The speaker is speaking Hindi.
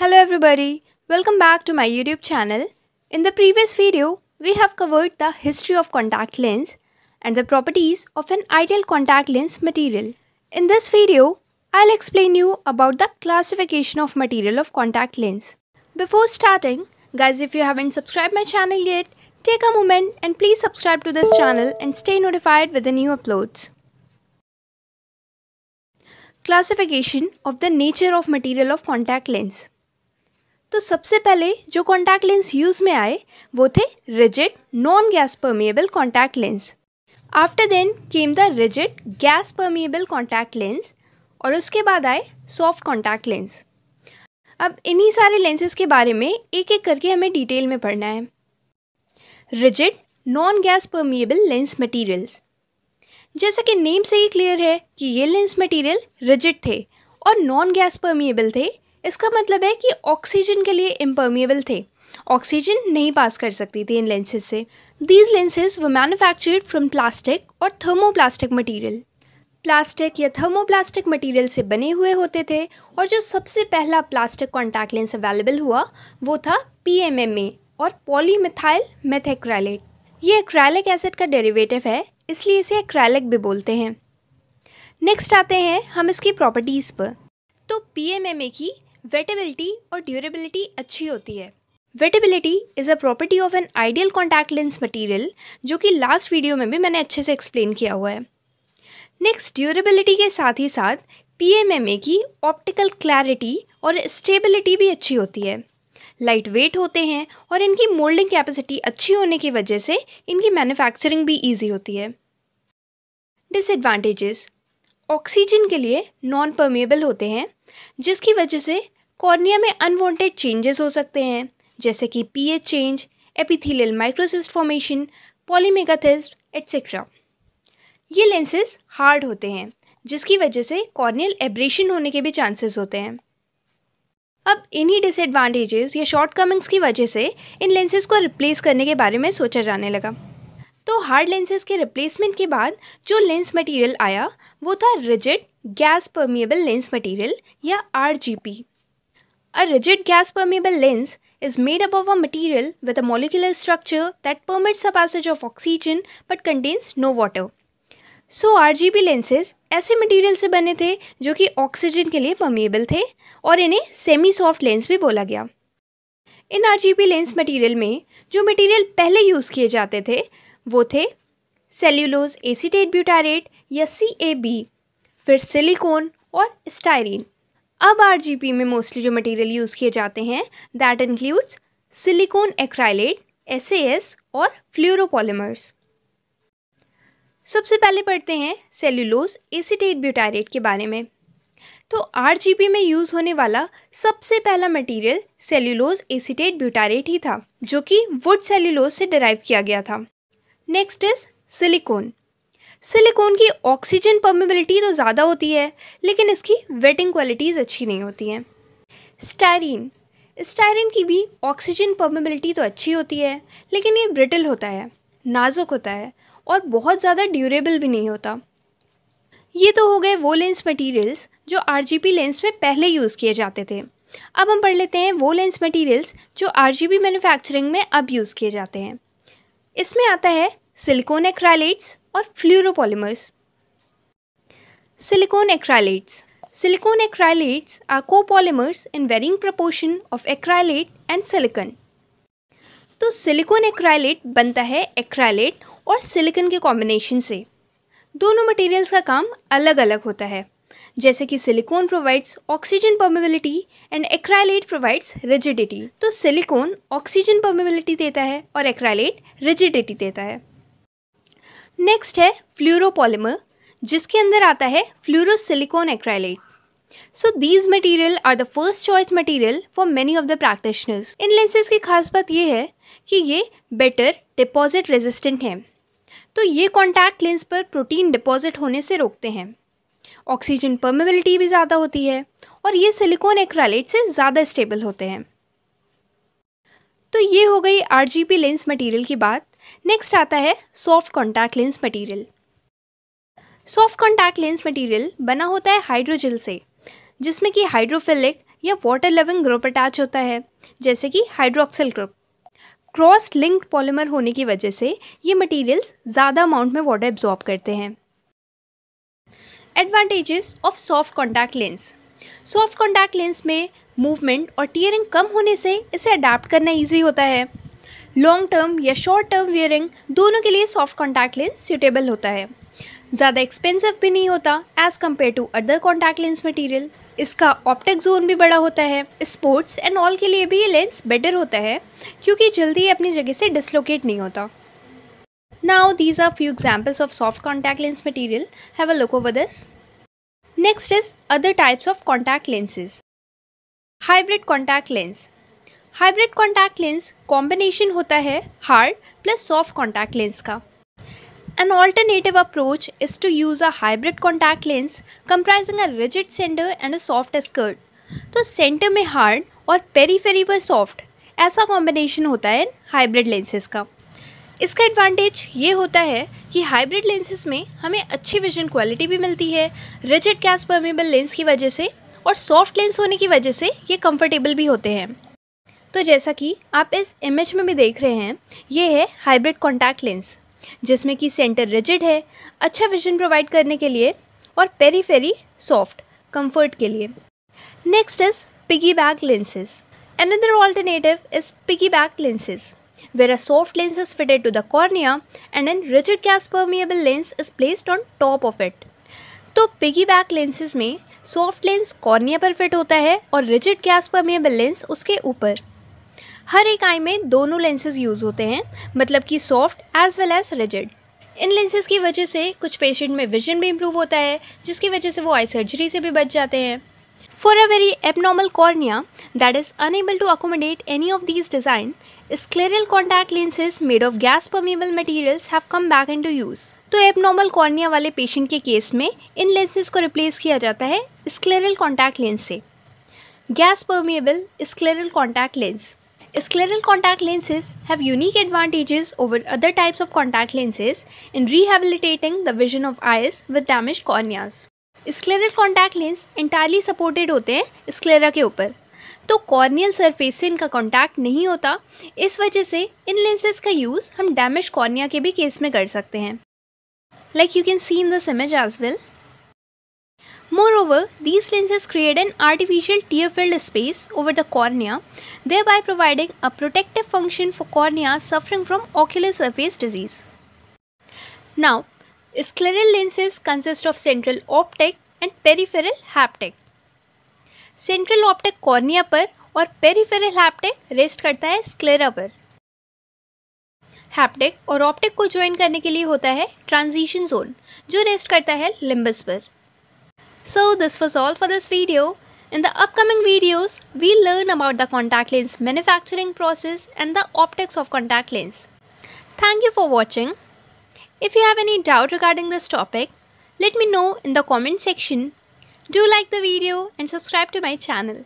Hello everybody, welcome back to my YouTube channel. In the previous video, we have covered the history of contact lens and the properties of an ideal contact lens material. In this video, I'll explain you about the classification of material of contact lens. Before starting, guys if you haven't subscribed my channel yet, take a moment and please subscribe to this channel and stay notified with the new uploads. Classification of the nature of material of contact lens. तो सबसे पहले जो कॉन्टैक्ट लेंस यूज़ में आए वो थे rigid non gas permeable contact lens after then came the rigid gas permeable contact lens और उसके बाद आए सॉफ्ट कॉन्टैक्ट लेंस अब इन्हीं सारे लेंसेज के बारे में एक एक करके हमें डिटेल में पढ़ना है rigid non gas permeable lens materials जैसा कि नेम से ही क्लियर है कि ये लेंस मटेरियल रिजिड थे और नॉन गैस परमिएबल थे इसका मतलब है कि ऑक्सीजन के लिए इम्परमिएबल थे ऑक्सीजन नहीं पास कर सकती थी इन लेंसेज से these lenses were manufactured from plastic और थर्मोप्लास्टिक मटीरियल प्लास्टिक या थर्मोप्लास्टिक मटेरियल से बने हुए होते थे और जो सबसे पहला प्लास्टिक कॉन्टैक्ट लेंस अवेलेबल हुआ वो था पी और पॉलीमिथाइल मेथेक्रैलेट ये एक्रैलिक एसिड का डेरिवेटिव है इसलिए इसे एक्रैलिक भी बोलते हैं नेक्स्ट आते हैं हम इसकी प्रॉपर्टीज़ पर तो पी की वेटेबिलिटी और ड्यूरेबिलिटी अच्छी होती है wettability is a property of an ideal contact lens material जो कि लास्ट वीडियो में भी मैंने अच्छे से एक्सप्लेन किया हुआ है नेक्स्ट ड्यूरेबिलिटी के साथ ही साथ पी की ऑप्टिकल क्लैरिटी और स्टेबिलिटी भी अच्छी होती है लाइट वेट होते हैं और इनकी मोल्डिंग कैपेसिटी अच्छी होने की वजह से इनकी मैन्युफैक्चरिंग भी ईजी होती है डिसएडवांटेजेस ऑक्सीजन के लिए नॉन परमेबल होते हैं जिसकी वजह से कॉर्निया में अनवांटेड चेंजेस हो सकते हैं जैसे कि pH change epithelial microcyst formation polymegethism etcetera ये लेंसेज हार्ड होते हैं जिसकी वजह से कॉर्नियल एब्रेशन होने के भी चांसेस होते हैं अब इन्हीं डिसएडवांटेजेस या शॉर्टकमिंग्स की वजह से इन लेंसेज को रिप्लेस करने के बारे में सोचा जाने लगा तो हार्ड लेंसेज के रिप्लेसमेंट के बाद जो लेंस मटेरियल आया वो था rigid gas permeable lens material या R G P a rigid gas permeable lens is made up of a material with a molecular structure that permits the passage of oxygen but contains no water so R G P lenses ऐसे मटेरियल से बने थे जो कि ऑक्सीजन के लिए पमेबल थे और इन्हें सेमी सॉफ्ट लेंस भी बोला गया इन R G P lens material में जो मटेरियल पहले यूज़ किए जाते थे वो थे सेल्यूलोज एसीटेट ब्यूटारेट या सी ए बी फिर सिलिकॉन और स्टायरीन अब आर जी बी में मोस्टली जो मटेरियल यूज़ किए जाते हैं that includes silicone acrylates और फ्लोरोपोलीमर्स सबसे पहले पढ़ते हैं सेल्यूलोज एसीटेट ब्यूटारेट के बारे में तो आर में यूज़ होने वाला सबसे पहला मटेरियल सेल्यूलोज एसीटेट ब्यूटारेट ही था जो कि वुड सेल्यूलोज से डराइव किया गया था नेक्स्ट इज सिलिकॉन सिलिकॉन की ऑक्सीजन परमेबिलिटी तो ज़्यादा होती है लेकिन इसकी वेटिंग क्वालिटीज़ अच्छी नहीं होती हैं स्टायरीन स्टायरीन की भी ऑक्सीजन परमेबिलिटी तो अच्छी होती है लेकिन ये ब्रिटल होता है नाजुक होता है और बहुत ज़्यादा ड्यूरेबल भी नहीं होता ये तो हो गए वो लेंस मटेरियल्स जो आर लेंस में पहले यूज़ किए जाते थे अब हम पढ़ लेते हैं वो लेंस मटेरियल्स जो आर मैन्युफैक्चरिंग में अब यूज़ किए जाते हैं इसमें आता है सिलिकॉन एक्रालेट्स और fluoropolymers silicone acrylates silicone acrylates are copolymers in varying proportion of acrylate and silicone तो सिलिकॉन एक्रालेट बनता है एक्रालेट और सिलिकन के कॉम्बिनेशन से दोनों मटेरियल्स का काम अलग अलग होता है जैसे कि silicone provides oxygen permeability and acrylate provides rigidity तो सिलिकॉन ऑक्सीजन परमेबिलिटी देता है और एक्राइलेट रिजिडिटी देता है नेक्स्ट है फ्लूरोपॉलीमर जिसके अंदर आता है fluorosilicone acrylate so these material are the first choice material for many of the practitioners इन लेंसेज की खास बात यह है कि ये बेटर डिपॉजिट रेजिस्टेंट हैं तो ये कॉन्टैक्ट लेंस पर प्रोटीन डिपॉजिट होने से रोकते हैं ऑक्सीजन परमेबिलिटी भी ज़्यादा होती है और ये सिलिकॉन एक्रालेट से ज़्यादा स्टेबल होते हैं तो ये हो गई आर लेंस मटेरियल की बात नेक्स्ट आता है soft contact lens material soft contact lens material बना होता है हाइड्रोजेल से जिसमें कि हाइड्रोफिलिक या वाटर लविंग ग्रुप अटैच होता है जैसे कि hydroxyl group cross linked polymer होने की वजह से ये मटेरियल्स ज़्यादा अमाउंट में वाटर एब्जॉर्ब करते हैं advantages of soft contact lens soft contact lens में मूवमेंट और टीयरिंग कम होने से इसे अडाप्ट करना ईजी होता है लॉन्ग टर्म या शॉर्ट टर्म वियरिंग दोनों के लिए सॉफ्ट कॉन्टैक्ट लेंस सूटेबल होता है ज़्यादा एक्सपेंसिव भी नहीं होता as compare to other contact lens material इसका ऑप्टिक जोन भी बड़ा होता है स्पोर्ट्स एंड ऑल के लिए भी ये लेंस बेटर होता है क्योंकि जल्दी ये अपनी जगह से डिसलोकेट नहीं होता now these are few examples of soft contact lens material have a look over this next is other types of contact lenses hybrid contact lens hybrid contact lens combination होता है hard plus soft contact lens का An alternative approach is to use a hybrid contact lens comprising a rigid center and a soft skirt. तो सेंटर में हार्ड और पेरीफेरी पर सॉफ्ट ऐसा कॉम्बिनेशन होता है हाइब्रिड लेंसेज का इसका एडवांटेज ये होता है कि हाइब्रिड लेंसेज में हमें अच्छी विजन क्वालिटी भी मिलती है रिजिड कैस परमेबल लेंस की वजह से और सॉफ्ट लेंस होने की वजह से ये कंफर्टेबल भी होते हैं तो जैसा कि आप इस इमेज में भी देख रहे हैं ये है हाइब्रिड कॉन्टैक्ट लेंस जिसमें कि सेंटर रिजिड है अच्छा विजन प्रोवाइड करने के लिए और पेरीफेरी सॉफ्ट कम्फर्ट के लिए next is piggyback lenses another alternative is piggyback lenses where are soft lenses fitted to the cornea and an rigid gas permeable lens is placed on top of it तो पिगी बैक लेंसेज में सॉफ्ट लेंस कॉर्निया पर फिट होता है और रिजिड कैस परमिएबल लेंस उसके ऊपर हर एक आई में दोनों लेंसेज यूज़ होते हैं मतलब कि soft as well as rigid इन लेंसेज की वजह से कुछ पेशेंट में विजन भी इम्प्रूव होता है जिसकी वजह से वो आई सर्जरी से भी बच जाते हैं a very abnormal cornea that is unable to accommodate any of these design scleral contact lenses made of gas permeable materials have come back into use तो एबनॉर्मल कॉर्निया वाले पेशेंट के केस में इन लेंसेज को रिप्लेस किया जाता है स्क्लेरल कॉन्टैक्ट लेंस से gas permeable scleral contact lens Scleral contact lenses have unique advantages over other types of contact lenses in rehabilitating the vision of eyes with damaged corneas. Scleral contact lens entirely supported होते हैं sclera के ऊपर तो कॉर्नियल सरफेस से इनका कॉन्टैक्ट नहीं होता इस वजह से इन लेंसेज का यूज़ हम डैमेज कॉर्निया के भी केस में कर सकते हैं like you can see in this image as well Moreover, these lenses create an artificial tear filled space over the cornea, thereby providing a protective function for cornea suffering from ocular surface disease. Now, scleral lenses consist of central optic and peripheral haptic. Central optic cornea पर और peripheral haptic rest करता है sclera पर Haptic और optic को join करने के लिए होता है transition zone, जो rest करता है limbus पर So this was all for this video. In the upcoming videos, we'll learn about the contact lens manufacturing process and the optics of contact lens. Thank you for watching. If you have any doubt regarding this topic, let me know in the comment section. Do like the video and subscribe to my channel.